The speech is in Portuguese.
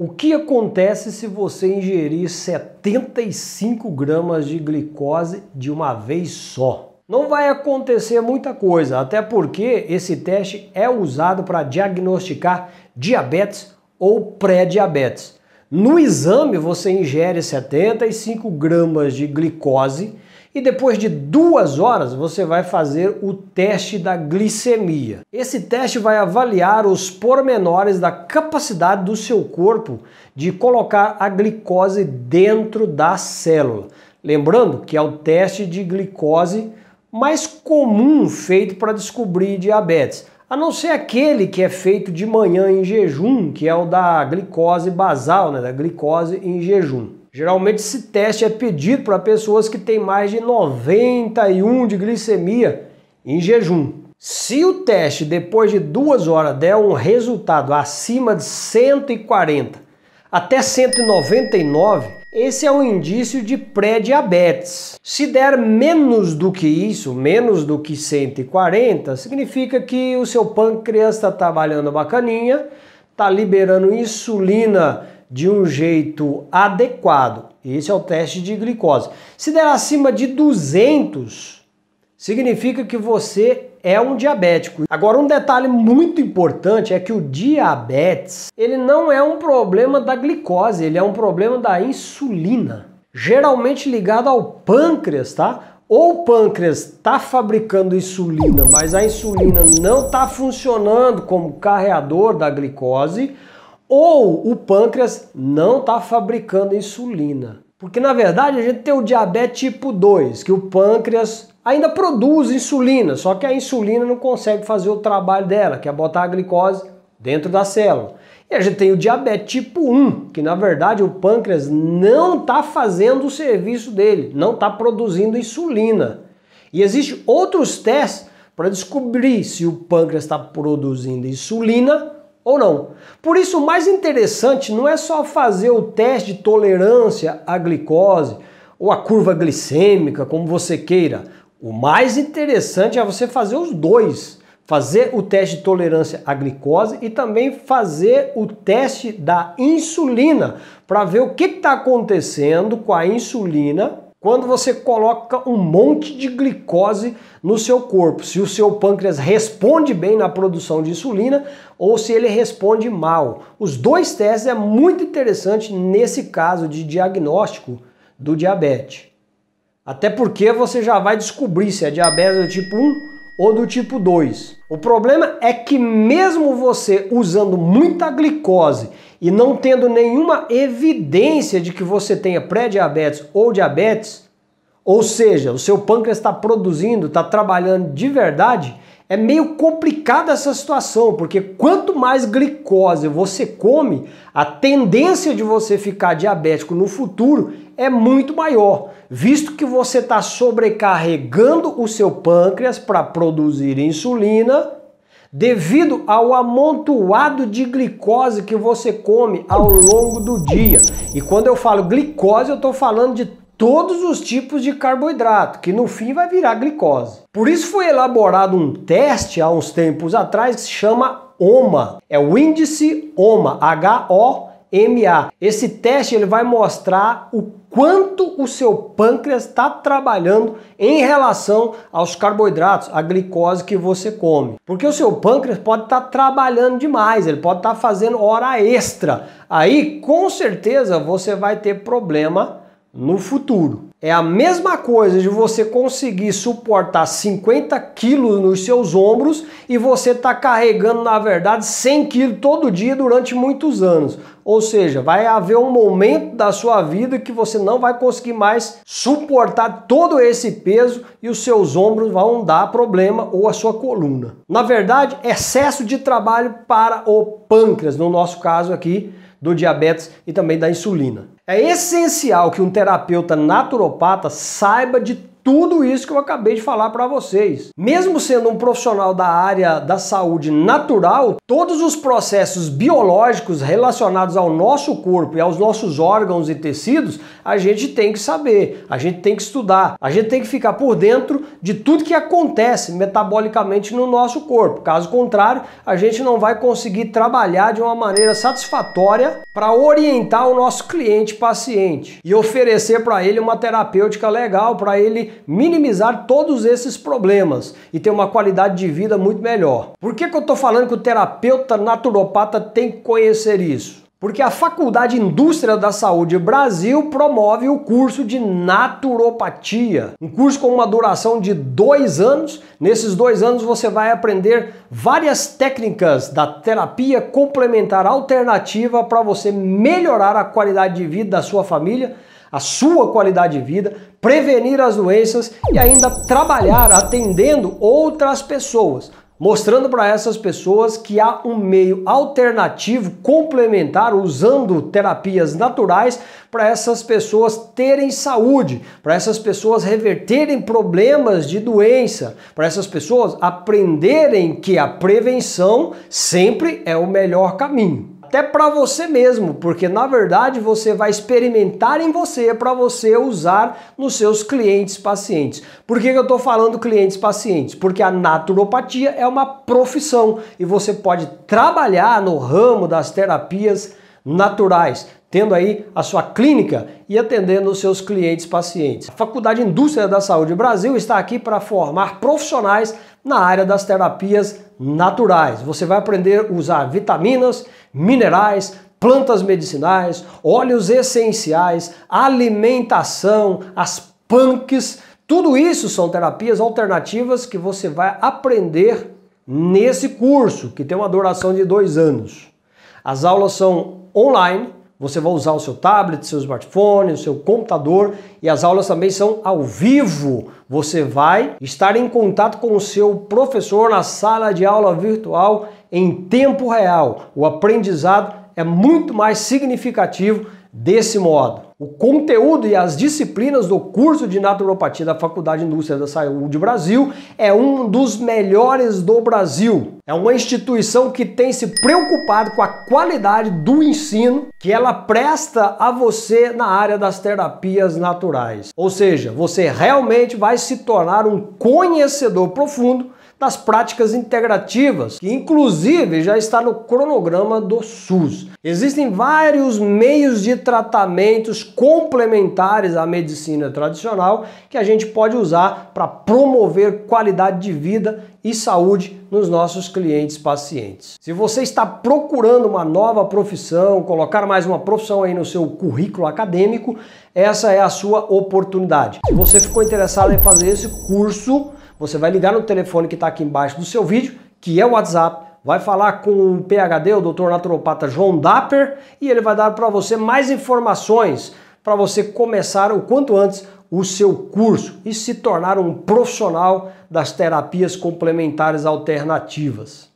O que acontece se você ingerir 75 gramas de glicose de uma vez só? Não vai acontecer muita coisa, até porque esse teste é usado para diagnosticar diabetes ou pré-diabetes. No exame, você ingere 75 gramas de glicose e depois de duas horas você vai fazer o teste da glicemia. Esse teste vai avaliar os pormenores da capacidade do seu corpo de colocar a glicose dentro da célula. Lembrando que é o teste de glicose mais comum feito para descobrir diabetes a não ser aquele que é feito de manhã em jejum, que é o da glicose basal, né, da glicose em jejum. Geralmente esse teste é pedido para pessoas que têm mais de 91 de glicemia em jejum. Se o teste depois de duas horas der um resultado acima de 140 até 199, esse é um indício de pré-diabetes. Se der menos do que isso, menos do que 140, significa que o seu pâncreas está trabalhando bacaninha, está liberando insulina de um jeito adequado. Esse é o teste de glicose. Se der acima de 200, significa que você é um diabético. Agora, um detalhe muito importante é que o diabetes, ele não é um problema da glicose, ele é um problema da insulina, geralmente ligado ao pâncreas, tá? Ou o pâncreas está fabricando insulina, mas a insulina não está funcionando como carreador da glicose, ou o pâncreas não está fabricando insulina. Porque na verdade a gente tem o diabetes tipo 2, que o pâncreas ainda produz insulina, só que a insulina não consegue fazer o trabalho dela, que é botar a glicose dentro da célula. E a gente tem o diabetes tipo 1, que na verdade o pâncreas não está fazendo o serviço dele, não está produzindo insulina. E existem outros testes para descobrir se o pâncreas está produzindo insulina ou não. Por isso, o mais interessante não é só fazer o teste de tolerância à glicose ou a curva glicêmica, como você queira. O mais interessante é você fazer os dois. Fazer o teste de tolerância à glicose e também fazer o teste da insulina para ver o que está acontecendo com a insulina quando você coloca um monte de glicose no seu corpo, se o seu pâncreas responde bem na produção de insulina ou se ele responde mal. Os dois testes é muito interessante nesse caso de diagnóstico do diabetes. Até porque você já vai descobrir se é diabetes do tipo 1 ou do tipo 2. O problema é que mesmo você usando muita glicose e não tendo nenhuma evidência de que você tenha pré-diabetes ou diabetes, ou seja, o seu pâncreas está produzindo, está trabalhando de verdade, é meio complicada essa situação, porque quanto mais glicose você come, a tendência de você ficar diabético no futuro é muito maior, visto que você está sobrecarregando o seu pâncreas para produzir insulina devido ao amontoado de glicose que você come ao longo do dia. E quando eu falo glicose, eu estou falando de todos os tipos de carboidrato, que no fim vai virar glicose. Por isso foi elaborado um teste há uns tempos atrás que se chama OMA. É o índice OMA, H-O MA. Esse teste ele vai mostrar o quanto o seu pâncreas está trabalhando em relação aos carboidratos, a glicose que você come. Porque o seu pâncreas pode estar tá trabalhando demais, ele pode estar tá fazendo hora extra. Aí, com certeza, você vai ter problema no futuro. É a mesma coisa de você conseguir suportar 50 quilos nos seus ombros e você tá carregando, na verdade, 100 quilos todo dia durante muitos anos. Ou seja, vai haver um momento da sua vida que você não vai conseguir mais suportar todo esse peso e os seus ombros vão dar problema ou a sua coluna. Na verdade, excesso de trabalho para o pâncreas, no nosso caso aqui, do diabetes e também da insulina. É essencial que um terapeuta naturopata saiba de tudo isso que eu acabei de falar para vocês. Mesmo sendo um profissional da área da saúde natural, todos os processos biológicos relacionados ao nosso corpo e aos nossos órgãos e tecidos, a gente tem que saber, a gente tem que estudar, a gente tem que ficar por dentro de tudo que acontece metabolicamente no nosso corpo. Caso contrário, a gente não vai conseguir trabalhar de uma maneira satisfatória para orientar o nosso cliente paciente e oferecer para ele uma terapêutica legal para ele minimizar todos esses problemas e ter uma qualidade de vida muito melhor. Por que, que eu estou falando que o terapeuta naturopata tem que conhecer isso? Porque a Faculdade Indústria da Saúde Brasil promove o curso de naturopatia. Um curso com uma duração de dois anos. Nesses dois anos você vai aprender várias técnicas da terapia complementar alternativa para você melhorar a qualidade de vida da sua família a sua qualidade de vida, prevenir as doenças e ainda trabalhar atendendo outras pessoas, mostrando para essas pessoas que há um meio alternativo, complementar, usando terapias naturais para essas pessoas terem saúde, para essas pessoas reverterem problemas de doença, para essas pessoas aprenderem que a prevenção sempre é o melhor caminho até para você mesmo, porque na verdade você vai experimentar em você para você usar nos seus clientes pacientes. Por que, eu estou falando clientes pacientes? Porque a naturopatia é uma profissão e você pode trabalhar no ramo das terapias naturais, tendo aí a sua clínica e atendendo os seus clientes pacientes. A Faculdade Indústria da Saúde Brasil está aqui para formar profissionais na área das terapias naturais. Você vai aprender a usar vitaminas, minerais, plantas medicinais, óleos essenciais, alimentação, as punks, tudo isso são terapias alternativas que você vai aprender nesse curso, que tem uma duração de dois anos. As aulas são online, você vai usar o seu tablet, seu smartphone, o seu computador e as aulas também são ao vivo. Você vai estar em contato com o seu professor na sala de aula virtual em tempo real. O aprendizado é muito mais significativo desse modo. O conteúdo e as disciplinas do curso de naturopatia da Faculdade de Indústria da Saúde Brasil é um dos melhores do Brasil. É uma instituição que tem se preocupado com a qualidade do ensino que ela presta a você na área das terapias naturais. Ou seja, você realmente vai se tornar um conhecedor profundo das práticas integrativas, que inclusive já está no cronograma do SUS. Existem vários meios de tratamentos complementares à medicina tradicional que a gente pode usar para promover qualidade de vida e saúde nos nossos clientes pacientes. Se você está procurando uma nova profissão, colocar mais uma profissão aí no seu currículo acadêmico, essa é a sua oportunidade. Se você ficou interessado em fazer esse curso, você vai ligar no telefone que está aqui embaixo do seu vídeo, que é o WhatsApp, vai falar com o PHD, o Dr. Naturopata João Dapper, e ele vai dar para você mais informações para você começar o quanto antes o seu curso e se tornar um profissional das terapias complementares alternativas.